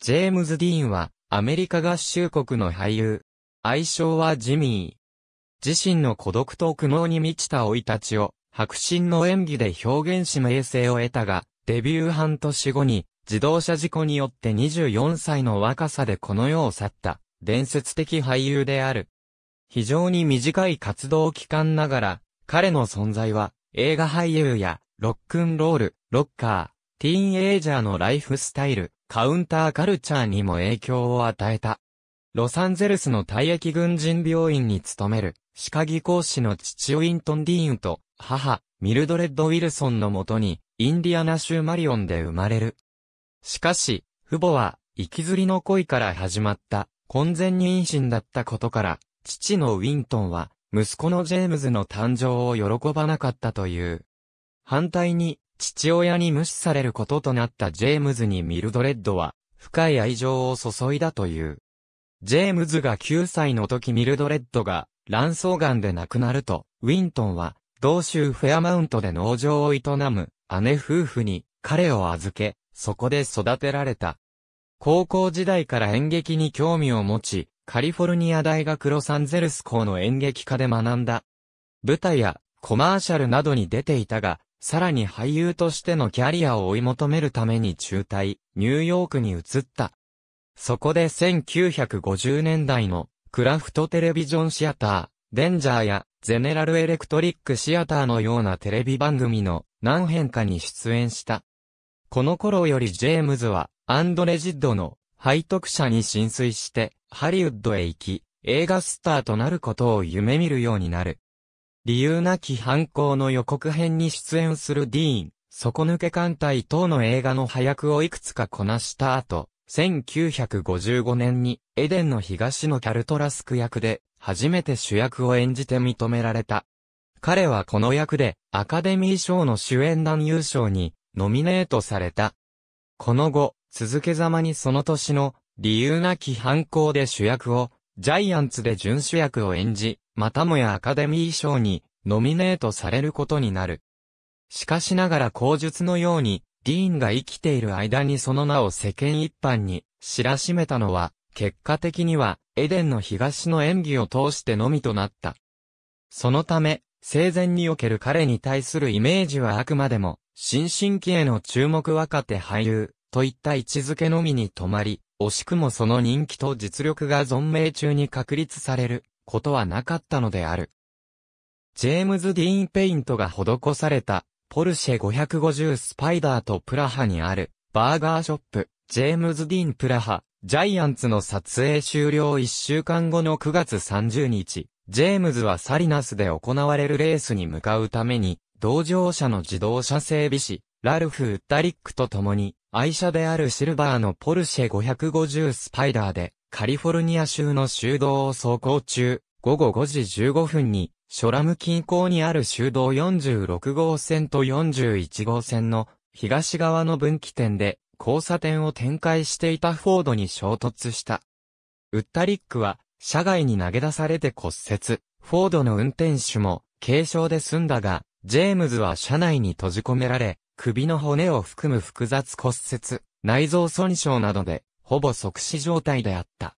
ジェームズ・ディーンは、アメリカ合衆国の俳優。愛称はジミー。自身の孤独と苦悩に満ちた老いたちを、白身の演技で表現し名声を得たが、デビュー半年後に、自動車事故によって24歳の若さでこの世を去った、伝説的俳優である。非常に短い活動期間ながら、彼の存在は、映画俳優や、ロックンロール、ロッカー、ティーンエイジャーのライフスタイル、カウンターカルチャーにも影響を与えた。ロサンゼルスの退役軍人病院に勤める、歯科技工士の父ウィントン・ディーンと、母、ミルドレッド・ウィルソンのもとに、インディアナ州マリオンで生まれる。しかし、父母は、行きずりの恋から始まった、婚前妊娠だったことから、父のウィントンは、息子のジェームズの誕生を喜ばなかったという。反対に、父親に無視されることとなったジェームズにミルドレッドは、深い愛情を注いだという。ジェームズが9歳の時ミルドレッドが卵巣癌で亡くなると、ウィントンは、同州フェアマウントで農場を営む姉夫婦に彼を預け、そこで育てられた。高校時代から演劇に興味を持ち、カリフォルニア大学ロサンゼルス校の演劇科で学んだ。舞台やコマーシャルなどに出ていたが、さらに俳優としてのキャリアを追い求めるために中退、ニューヨークに移った。そこで1950年代のクラフトテレビジョンシアター、デンジャーやゼネラルエレクトリックシアターのようなテレビ番組の何編かに出演した。この頃よりジェームズはアンドレジッドの背徳者に浸水してハリウッドへ行き、映画スターとなることを夢見るようになる。理由なき犯行の予告編に出演するディーン、底抜け艦隊等の映画の配役をいくつかこなした後、1955年にエデンの東のキャルトラスク役で初めて主役を演じて認められた。彼はこの役でアカデミー賞の主演男優賞にノミネートされた。この後、続けざまにその年の理由なき犯行で主役をジャイアンツで準主役を演じ、またもやアカデミー賞にノミネートされることになる。しかしながら口述のように、ディーンが生きている間にその名を世間一般に知らしめたのは、結果的には、エデンの東の演技を通してのみとなった。そのため、生前における彼に対するイメージはあくまでも、新進気鋭の注目若手俳優、といった位置づけのみに止まり、惜しくもその人気と実力が存命中に確立されることはなかったのである。ジェームズ・ディーン・ペイントが施された、ポルシェ550スパイダーとプラハにある、バーガーショップ、ジェームズ・ディーン・プラハ、ジャイアンツの撮影終了1週間後の9月30日、ジェームズはサリナスで行われるレースに向かうために、同乗者の自動車整備士、ラルフ・ウッタリックと共に、愛車であるシルバーのポルシェ550スパイダーで、カリフォルニア州の修道を走行中、午後5時15分に、ショラム近郊にある修道46号線と41号線の東側の分岐点で交差点を展開していたフォードに衝突した。ウッタリックは車外に投げ出されて骨折、フォードの運転手も軽傷で済んだが、ジェームズは車内に閉じ込められ、首の骨を含む複雑骨折、内臓損傷などでほぼ即死状態であった。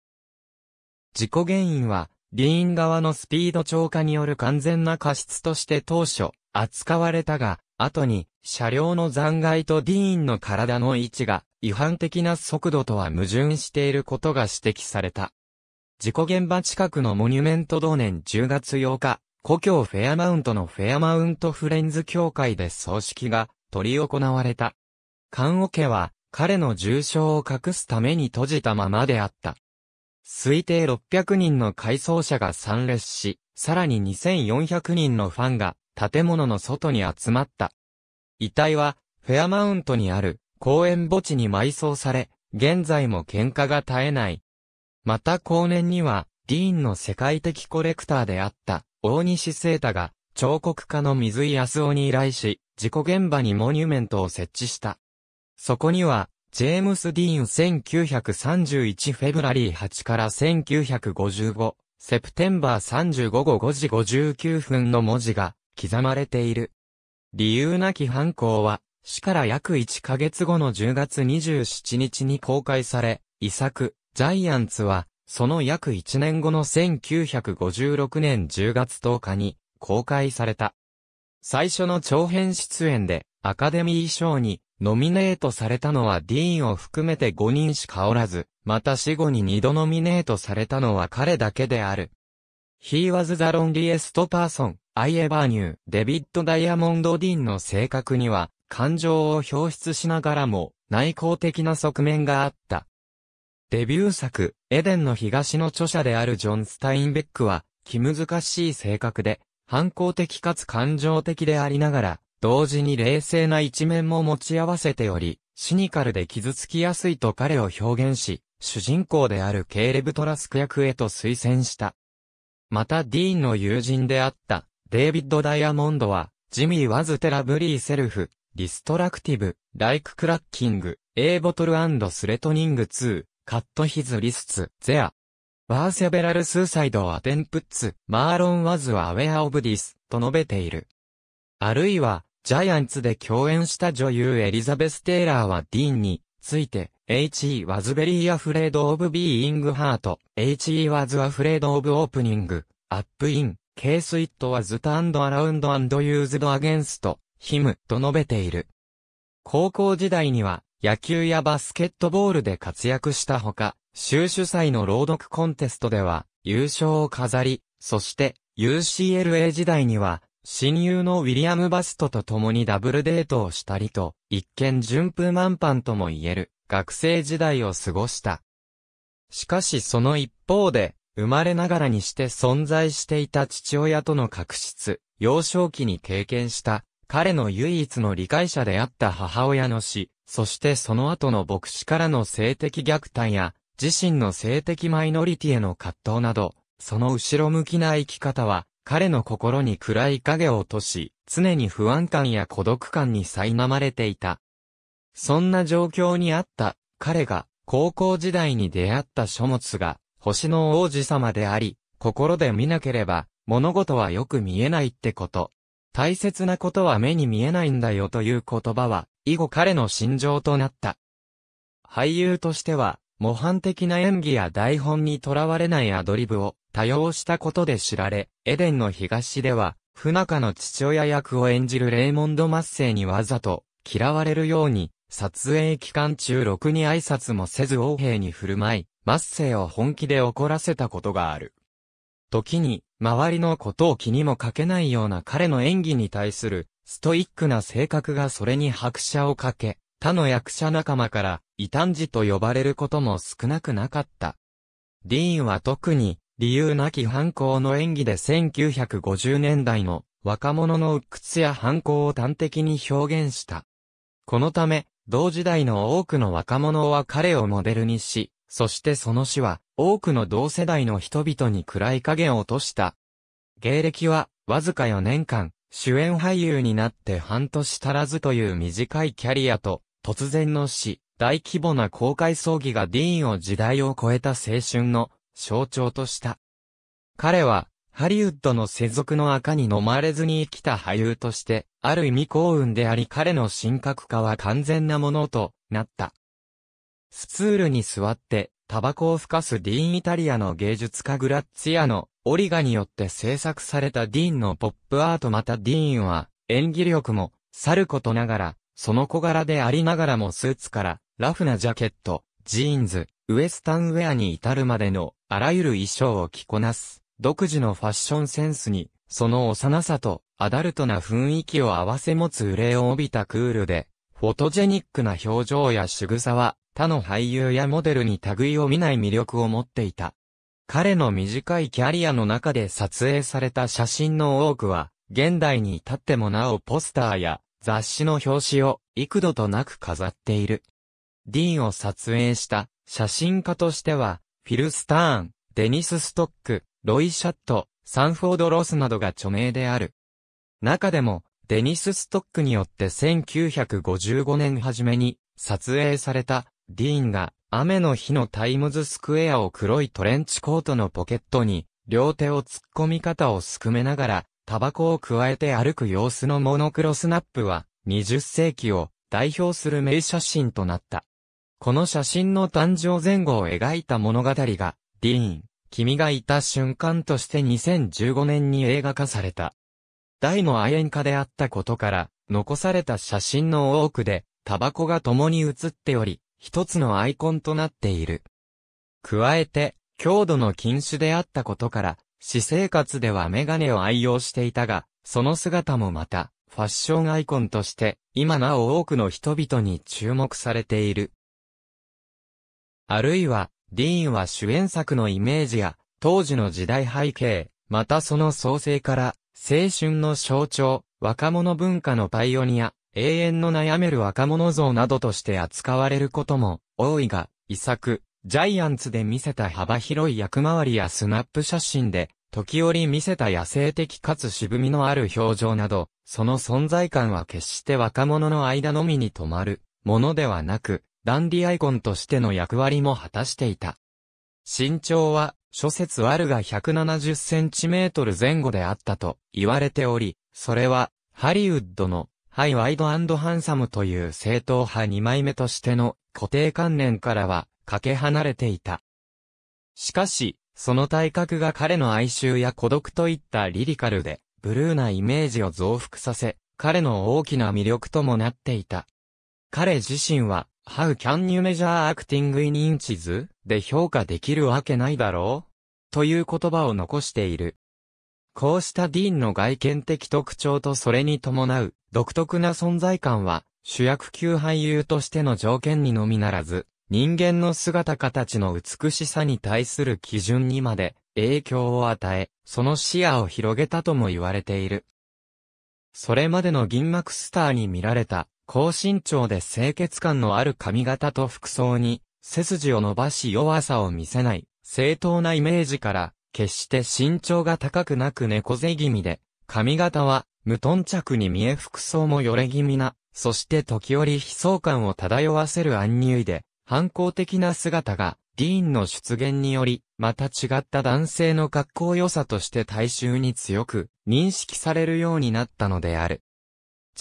事故原因は、リーン側のスピード超過による完全な過失として当初、扱われたが、後に、車両の残骸とディーンの体の位置が、違反的な速度とは矛盾していることが指摘された。事故現場近くのモニュメント同年10月8日、故郷フェアマウントのフェアマウントフレンズ協会で葬式が取り行われた。棺桶は彼の重傷を隠すために閉じたままであった。推定600人の回送者が参列し、さらに2400人のファンが建物の外に集まった。遺体はフェアマウントにある公園墓地に埋葬され、現在も喧嘩が絶えない。また後年には、ディーンの世界的コレクターであった大西聖太が彫刻家の水井康夫に依頼し、事故現場にモニュメントを設置した。そこには、ジェームス・ディーン1931フェブラリー8から1955、セプテンバー35号5時59分の文字が刻まれている。理由なき犯行は、死から約1ヶ月後の10月27日に公開され、遺作、ジャイアンツは、その約1年後の1956年10月10日に公開された。最初の長編出演でアカデミー賞にノミネートされたのはディーンを含めて5人しかおらず、また死後に2度ノミネートされたのは彼だけである。He was the loneliest person I ever knew. デビッド・ダイヤモンド・ディーンの性格には、感情を表出しながらも、内向的な側面があった。デビュー作、エデンの東の著者であるジョン・スタインベックは、気難しい性格で、反抗的かつ感情的でありながら、同時に冷静な一面も持ち合わせており、シニカルで傷つきやすいと彼を表現し、主人公であるケーレブ・トラスク役へと推薦した。またディーンの友人であった、デイビッド・ダイヤモンドは、ジミー・ワズ・テラ・ブリー・セルフ、ディストラクティブ、ライク・クラッキング、A ボトルスレトニングツー、カット・ヒズ・リスツ、ゼア。バーセベラル・スーサイド・アテンプッツ、マーロン・ワズはアウェア・オブ・ディス、と述べている。あるいは、ジャイアンツで共演した女優エリザベス・テイラーはディーンについて、H.E. was very afraid of being hurt, H.E. was afraid of opening up in case it was turned around and used against him と述べている。高校時代には野球やバスケットボールで活躍したほか、州主催の朗読コンテストでは優勝を飾り、そして UCLA 時代には親友のウィリアム・バストと共にダブルデートをしたりと、一見順風満帆とも言える、学生時代を過ごした。しかしその一方で、生まれながらにして存在していた父親との確執、幼少期に経験した、彼の唯一の理解者であった母親の死、そしてその後の牧師からの性的虐待や、自身の性的マイノリティへの葛藤など、その後ろ向きな生き方は、彼の心に暗い影を落とし、常に不安感や孤独感に苛まれていた。そんな状況にあった、彼が、高校時代に出会った書物が、星の王子様であり、心で見なければ、物事はよく見えないってこと。大切なことは目に見えないんだよという言葉は、以後彼の心情となった。俳優としては、模範的な演技や台本にとらわれないアドリブを、多用したことで知られ、エデンの東では、不仲の父親役を演じるレイモンド・マッセイにわざと嫌われるように、撮影期間中ろくに挨拶もせず王兵に振る舞い、マッセイを本気で怒らせたことがある。時に、周りのことを気にもかけないような彼の演技に対する、ストイックな性格がそれに拍車をかけ、他の役者仲間から、異端児と呼ばれることも少なくなかった。ディーンは特に、理由なき犯行の演技で1950年代の若者の鬱屈や犯行を端的に表現した。このため、同時代の多くの若者は彼をモデルにし、そしてその死は多くの同世代の人々に暗い影を落とした。芸歴はわずか4年間、主演俳優になって半年足らずという短いキャリアと、突然の死、大規模な公開葬儀がディーンを時代を超えた青春の象徴とした。彼は、ハリウッドの世俗の赤に飲まれずに生きた俳優として、ある意味幸運であり彼の神格化は完全なものとなった。スツールに座って、タバコを吹かすディーン・イタリアの芸術家グラッツィアのオリガによって制作されたディーンのポップアートまたディーンは演技力もさることながら、その小柄でありながらもスーツからラフなジャケット、ジーンズ、ウエスタンウェアに至るまでのあらゆる衣装を着こなす、独自のファッションセンスに、その幼さと、アダルトな雰囲気を合わせ持つ憂いを帯びたクールで、フォトジェニックな表情や仕草は、他の俳優やモデルに類を見ない魅力を持っていた。彼の短いキャリアの中で撮影された写真の多くは、現代に至ってもなおポスターや雑誌の表紙を幾度となく飾っている。ディーンを撮影した写真家としては、ィル・スターン、デニス・ストック、ロイ・シャット、サンフォード・ロスなどが著名である。中でも、デニス・ストックによって1955年初めに撮影されたディーンが雨の日のタイムズスクエアを黒いトレンチコートのポケットに両手を突っ込み方をすくめながらタバコを加えて歩く様子のモノクロスナップは20世紀を代表する名写真となった。この写真の誕生前後を描いた物語が、ディーン、君がいた瞬間として2015年に映画化された。大の愛煙家であったことから、残された写真の多くで、タバコが共に写っており、一つのアイコンとなっている。加えて、強度の禁酒であったことから、私生活ではメガネを愛用していたが、その姿もまた、ファッションアイコンとして、今なお多くの人々に注目されている。あるいは、ディーンは主演作のイメージや、当時の時代背景、またその創生から、青春の象徴、若者文化のパイオニア、永遠の悩める若者像などとして扱われることも多いが、遺作、ジャイアンツで見せた幅広い役回りやスナップ写真で、時折見せた野生的かつ渋みのある表情など、その存在感は決して若者の間のみに止まるものではなく、ダンディアイコンとしての役割も果たしていた。身長は、諸説あるが170センチメートル前後であったと言われており、それは、ハリウッドの、ハイワイドハンサムという正統派2枚目としての固定観念からは、かけ離れていた。しかし、その体格が彼の哀愁や孤独といったリリカルで、ブルーなイメージを増幅させ、彼の大きな魅力ともなっていた。彼自身は、How can you measure acting in inches? で評価できるわけないだろうという言葉を残している。こうしたディーンの外見的特徴とそれに伴う独特な存在感は主役級俳優としての条件にのみならず人間の姿形の美しさに対する基準にまで影響を与え、その視野を広げたとも言われている。それまでの銀幕スターに見られた高身長で清潔感のある髪型と服装に、背筋を伸ばし弱さを見せない、正当なイメージから、決して身長が高くなく猫背気味で、髪型は、無頓着に見え服装もよれ気味な、そして時折悲壮感を漂わせるアンニュイで、反抗的な姿が、ディーンの出現により、また違った男性の格好良さとして大衆に強く認識されるようになったのである。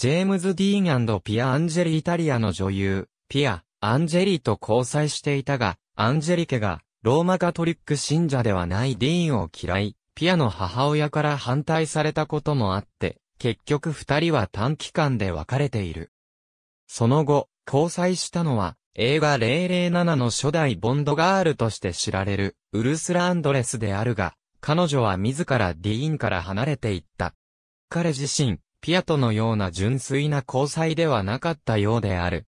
ジェームズ・ディーンピア・アンジェリ・イタリアの女優、ピア、アンジェリと交際していたが、アンジェリ家が、ローマカトリック信者ではないディーンを嫌い、ピアの母親から反対されたこともあって、結局二人は短期間で別れている。その後、交際したのは、映画007の初代ボンドガールとして知られる、ウルスラ・アンドレスであるが、彼女は自らディーンから離れていった。彼自身、ピアとのような純粋な交際ではなかったようである。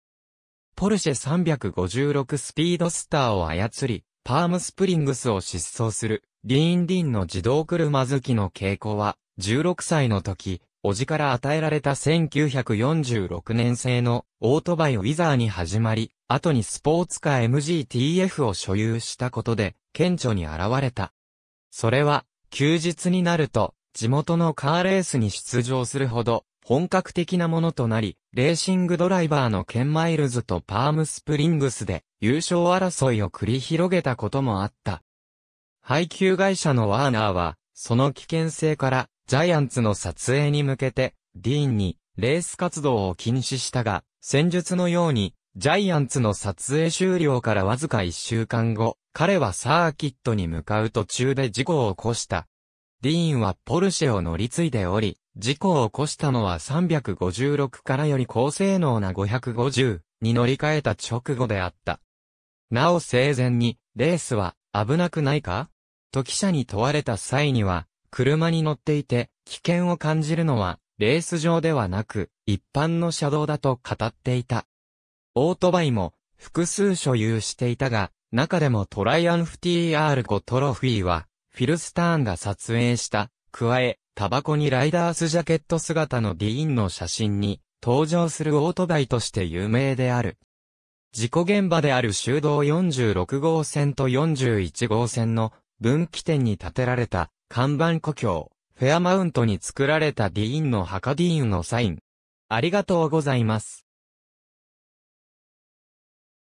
ポルシェ356スピードスターを操り、パームスプリングスを疾走する、リーン・ディンの自動車好きの傾向は、16歳の時、おじから与えられた1946年製のオートバイウィザーに始まり、後にスポーツカー MGTF を所有したことで、顕著に現れた。それは、休日になると、地元のカーレースに出場するほど、本格的なものとなり、レーシングドライバーのケンマイルズとパームスプリングスで優勝争いを繰り広げたこともあった。配給会社のワーナーは、その危険性からジャイアンツの撮影に向けて、ディーンにレース活動を禁止したが、戦術のように、ジャイアンツの撮影終了からわずか1週間後、彼はサーキットに向かう途中で事故を起こした。ディーンはポルシェを乗り継いでおり、事故を起こしたのは356からより高性能な550に乗り換えた直後であった。なお生前に、レースは危なくないかと記者に問われた際には、車に乗っていて危険を感じるのはレース上ではなく一般の車道だと語っていた。オートバイも複数所有していたが、中でもトライアンフ TR5 トロフィーはフィル・スターンが撮影した、加え、タバコにライダースジャケット姿のディーンの写真に、登場するオートバイとして有名である。事故現場である修道46号線と41号線の分岐点に建てられた看板故郷、フェアマウントに作られたディーンの墓ディーンのサイン。ありがとうございます。